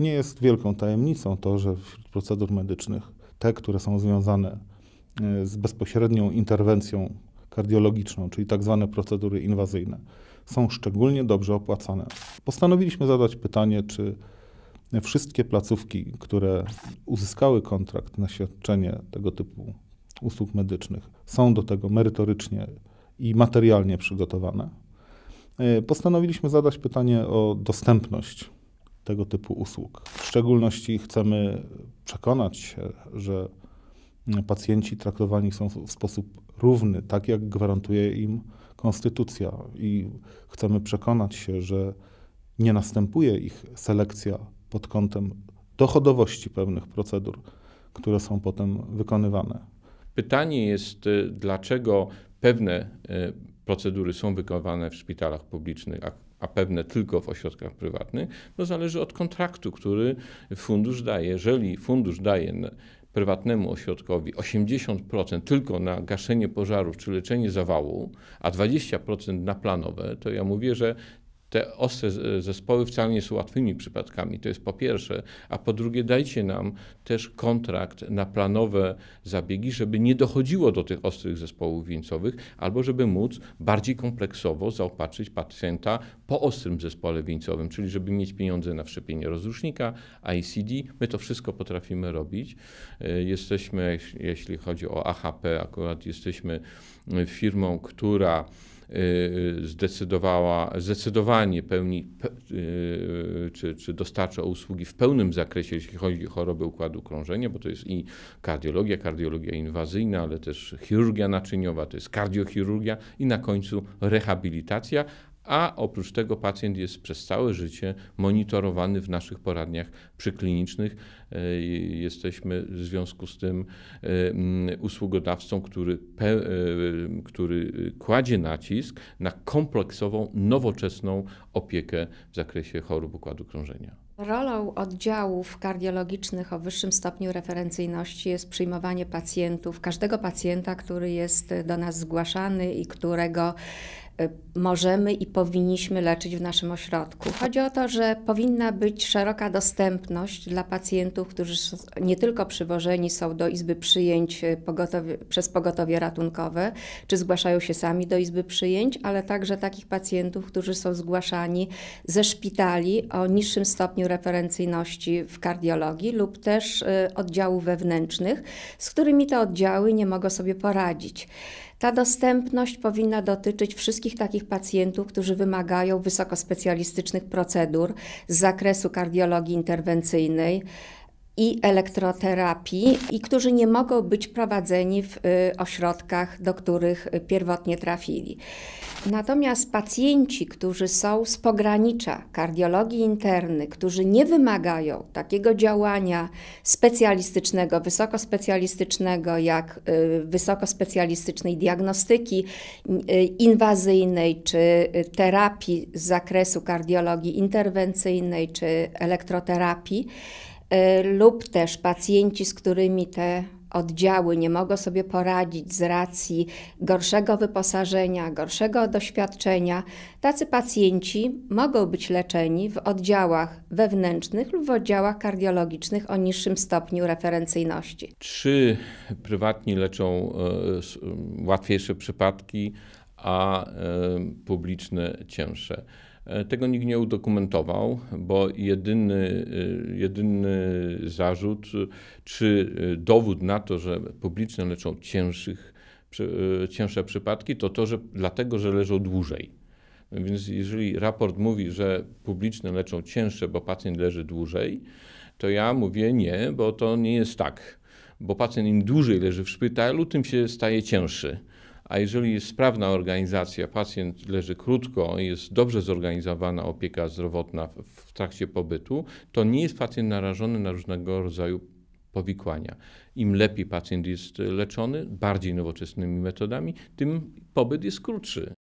Nie jest wielką tajemnicą to, że wśród procedur medycznych te, które są związane e, z bezpośrednią interwencją kardiologiczną, czyli tak zwane procedury inwazyjne, są szczególnie dobrze opłacane. Postanowiliśmy zadać pytanie, czy wszystkie placówki, które uzyskały kontrakt na świadczenie tego typu usług medycznych, są do tego merytorycznie i materialnie przygotowane. E, postanowiliśmy zadać pytanie o dostępność tego typu usług. W szczególności chcemy przekonać się, że pacjenci traktowani są w sposób równy, tak jak gwarantuje im konstytucja i chcemy przekonać się, że nie następuje ich selekcja pod kątem dochodowości pewnych procedur, które są potem wykonywane. Pytanie jest, y, dlaczego pewne y, procedury są wykonywane w szpitalach publicznych, a a pewne tylko w ośrodkach prywatnych, no zależy od kontraktu, który fundusz daje. Jeżeli fundusz daje prywatnemu ośrodkowi 80% tylko na gaszenie pożarów czy leczenie zawału, a 20% na planowe, to ja mówię, że te ostre e, zespoły wcale nie są łatwymi przypadkami, to jest po pierwsze, a po drugie dajcie nam też kontrakt na planowe zabiegi, żeby nie dochodziło do tych ostrych zespołów wieńcowych, albo żeby móc bardziej kompleksowo zaopatrzyć pacjenta po ostrym zespole wieńcowym, czyli żeby mieć pieniądze na wszczepienie rozrusznika, ICD, my to wszystko potrafimy robić. E, jesteśmy, jeśli chodzi o AHP, akurat jesteśmy firmą, która Y, zdecydowała, zdecydowanie pełni y, czy, czy dostarcza usługi w pełnym zakresie, jeśli chodzi o choroby układu krążenia, bo to jest i kardiologia, kardiologia inwazyjna, ale też chirurgia naczyniowa, to jest kardiochirurgia i na końcu rehabilitacja, a oprócz tego pacjent jest przez całe życie monitorowany w naszych poradniach przyklinicznych Jesteśmy w związku z tym mm, usługodawcą, który, e, który kładzie nacisk na kompleksową, nowoczesną opiekę w zakresie chorób układu krążenia. Rolą oddziałów kardiologicznych o wyższym stopniu referencyjności jest przyjmowanie pacjentów, każdego pacjenta, który jest do nas zgłaszany i którego e, możemy i powinniśmy leczyć w naszym ośrodku. Chodzi o to, że powinna być szeroka dostępność dla pacjentów którzy nie tylko przywożeni są do Izby Przyjęć e, pogotowie, przez pogotowie ratunkowe, czy zgłaszają się sami do Izby Przyjęć, ale także takich pacjentów, którzy są zgłaszani ze szpitali o niższym stopniu referencyjności w kardiologii lub też e, oddziałów wewnętrznych, z którymi te oddziały nie mogą sobie poradzić. Ta dostępność powinna dotyczyć wszystkich takich pacjentów, którzy wymagają wysokospecjalistycznych procedur z zakresu kardiologii interwencyjnej, i elektroterapii i którzy nie mogą być prowadzeni w y, ośrodkach, do których pierwotnie trafili. Natomiast pacjenci, którzy są z pogranicza kardiologii interny, którzy nie wymagają takiego działania specjalistycznego, wysokospecjalistycznego, jak y, wysokospecjalistycznej diagnostyki y, inwazyjnej czy terapii z zakresu kardiologii interwencyjnej czy elektroterapii, E, lub też pacjenci, z którymi te oddziały nie mogą sobie poradzić z racji gorszego wyposażenia, gorszego doświadczenia, tacy pacjenci mogą być leczeni w oddziałach wewnętrznych lub w oddziałach kardiologicznych o niższym stopniu referencyjności. Czy prywatni leczą e, łatwiejsze przypadki, a e, publiczne cięższe? E, tego nikt nie udokumentował, bo jedyny, e, jedyny zarzut e, czy dowód na to, że publiczne leczą cięższych, cięższe przypadki, to to, że dlatego, że leżą dłużej. Więc jeżeli raport mówi, że publiczne leczą cięższe, bo pacjent leży dłużej, to ja mówię nie, bo to nie jest tak. Bo pacjent im dłużej leży w szpitalu, tym się staje cięższy. A jeżeli jest sprawna organizacja, pacjent leży krótko, jest dobrze zorganizowana opieka zdrowotna w, w trakcie pobytu, to nie jest pacjent narażony na różnego rodzaju powikłania. Im lepiej pacjent jest leczony, bardziej nowoczesnymi metodami, tym pobyt jest krótszy.